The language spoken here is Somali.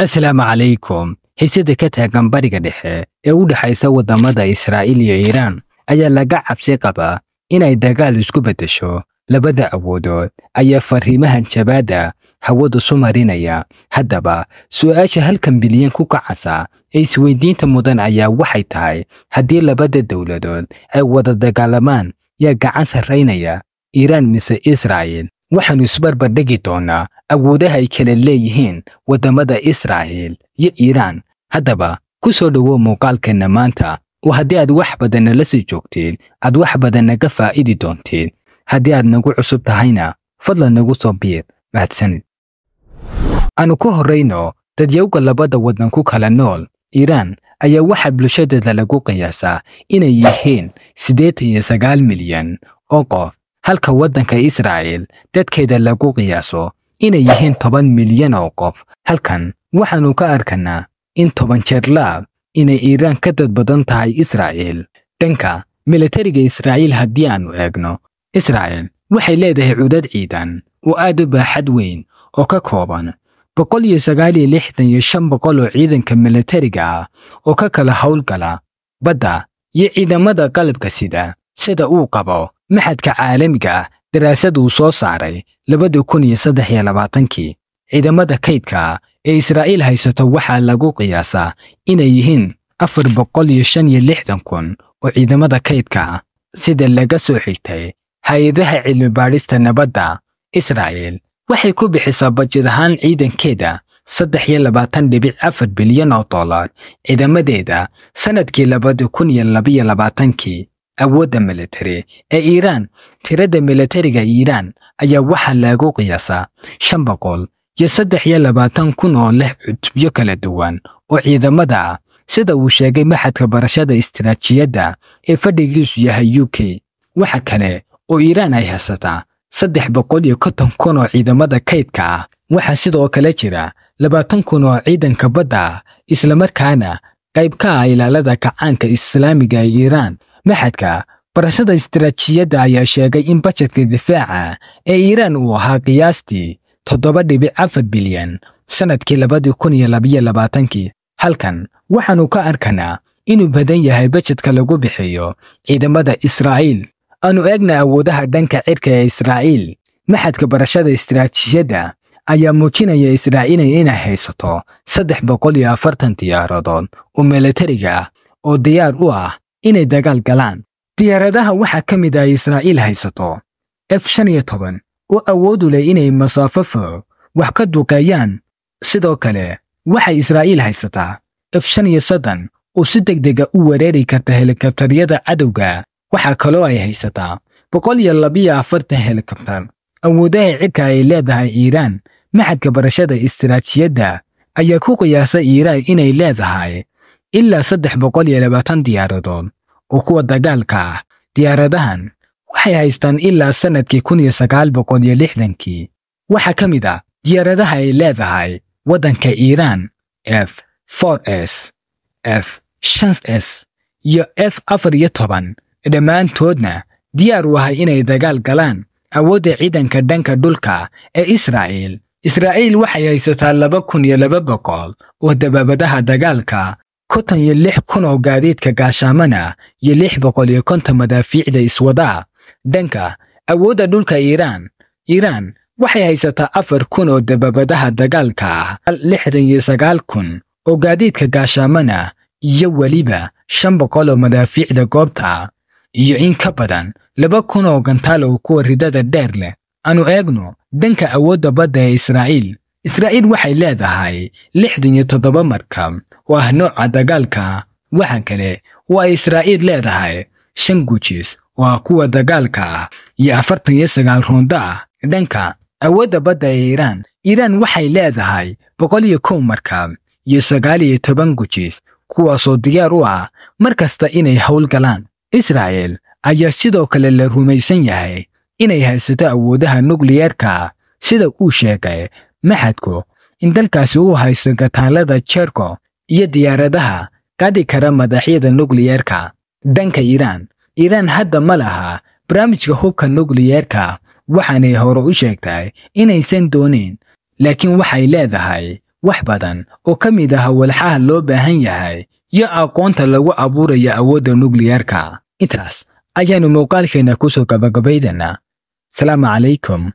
asalaamu calaykum xisada ka taagan bariga dhexe ee u dhexaysa waddammada israa'iil iyo iiraan ayaa laga cabsi qabaa inay dagaal isku beddesho labada awoodood ayaa fariimahan jabaada hawada su marinaya haddaba su'aasha halkan bilyan ku kacasa ee isweydiinta mudan ayaa waxay tahay haddii labada dowladood ay wada dagaalamaan yaa gacan sarraynaya iiraan mise israa'il waxaannu isbarbardhigi doonaa awoodaha ay kala leeyihiin waddammada israa'iil iyo iiraan haddaba ku soo dhowo muuqaalkeenna maanta oo haddii aad wax badanna la sii joogteen aad wax badannaga naga faa'idi doonteen haddii aad nagu cusub tahayna fadlan nagu soo biir mahadsanid aannu ka horrayno dadyowga labada waddan ku kala nool iiraan ayaa waxaa bulshadeeda lagu qiyaasaa inay yihiin siddeetan iyo sagaal milyan oo qof halka waddanka Israa'iil dadkeeda lagu qiyaaso inay yihiin toban milyan oo qof halkan waxaannu ka arkanaa in toban jeerlaab inay iiraan ka dad badan tahay israa'iil dhanka milatariga israa'iil haddii aannu eegno israa'iil waxay leedahay cudad ciidan oo aad u baaxad weyn oo ka kooban boqol iyo sagaal iyo lixdan iyo shan boqol oo ciidanka milatariga ah oo ka kala howlgala badda iyo ciidamada qalabka sida sida uu qabo maxadka caalamiga ah daraasaduu soo saaray labada kun iyo saddex iyo labaatankii ciidamada kaydka ee israa'iil haysato waxaa lagu qiyaasaa inay yihiin afar boqol iyo shan iyo lixdan kun oo ciidamada kaydka ah, sida laga soo xigtay hay-adaha cilmibaadhista nabadda israa'iil waxay ku bixisaa bajid ahaan ciidankeeda saddex iyo labaatan dhibic afar bilyan oo dollar ciidamadeeda sannadkii labada kun iyo labaiyo labaatankii awoodda milatari ee iiraan tiradda milatariga iiraan ayaa waxaa lagu qiyaasaa shan boqol iyo saddex iyo labaatan kun oo leh cutubyo kala duwan oo ciidamada ah sida uu sheegay maxadka barashada istiraatijiyadda ee fadhigiisu yahay u k waxa kale oo iiraan ay haysataa saddex boqol iyo konton kun oo ciidamada kaydka ah waxaa sidoo kale jira labaatan kun oo ciidanka badda ah islamarkaana qayb ah ka ah ilaalada kacaanka islaamiga ee iiraan maxadka barashada istaraatiijiyadda ayaa sheegay in bajetka difaaca ee iiraan uu ahaa qiyaastii toddoba dhibic afar bilyan sannadkii labadii kun iyo labayo labaatankii halkan waxaannu ka arkanaa inuu badan yahay bajetka lagu bixiyo ciidamada israa'iil aanu eegna awoodaha dhanka cirka ee israa'iil maxadka barashada istaraatiijiyadda ayaa muujinaya israa'iil inay haysato saddex boqol iyo afartan diyaaradood oo milatariga ah oo diyaar u ah inay dagaal galaan diyaaradaha waxaa ka mid ah israa'iil haysato f shan iyo toban oo awoodu leh inay masaafo fooc wax ka duqeeyaan sidoo kale waxay israa'iil haysataa f shan iyo soddon oo si deg dega ah u wareeri karta helikabtaryada cadowga waxaa kaloo ay haysataa boqol iyo labiyo afartan helikabtar awoodaha cirka ay leedahay iiraan maxadka barashada istaraatijiyadda ayaa ku qiyaasay iiraan inay leedahay ilaa saddex boqol iyo labaatan diyaaradood oo kuwa dagaalka ah diyaaradahan waxay haystaan ilaa sannadkii kun iyo sagaal boqol iyo lixdankii waxaa ka mid ah diyaaradaha ay leedahay waddanka iiraan f for s f shans s iyo f afar iyo toban dhammaantoodna diyaar u ahay inay dagaal galaan awoodda ciidanka dhanka dhulka ee israa'iil israa'iil waxay haysataa laba kun iyo laba boqol oo dabaabadaha dagaalka konton iyo lix kun oo gaadiidka gaashaamana iyo lix boqol iyo konton madaafiicda iswadaa dhanka awoodda dhulka iiraan iiraan waxay haysataa afar kun oo dababadaha dagaalka ah lixdan iyo sagaal kun oo gaadiidka gaashaamana iyo weliba shan boqol oo madaafiicda goobta ah. iyo in ka badan laba kun oo gantaal oo kuwa ridada dheer leh aanu eegno dhanka awoodda badda ee israa'iil israa'iil waxay leedahay lixdan iyo toddoba markab oo ah nooca dagaalka waxaa kale oo ay israa'iil leedahay shan gujis oo ah kuwa dagaalka ah iyo afartan iyo sagaal ruundo ah dhanka awoodda badda ee iiraan iiraan waxay leedahay boqol iyo kow markaab iyo sagaal iyo toban gujis kuwaasoo diyaar u ah mar kasta inay howlgalaan galaan ayaa sidoo kale la rumaysan yahay inay haysato awoodaha nukliyeerka sida uu sheegay maxadku in dalkaasi uu haysto gataalada jerko iyo diyaaradaha qaadi kara madaxyada nukliyeerka dhanka iiraan iiraan hadda ma laha barnaamijka hubka nukliyeerka waxaanay hore u sheegtay inaysan doonin laakiin waxay leedahay wax badan oo ka mid ah walxaha loo baahan yahay iyo aqoonta lagu abuurayo awoodda nukliyeerka intaas ayaannu muuqaalkeenna ku soo gabagabaydana salaamu calaykum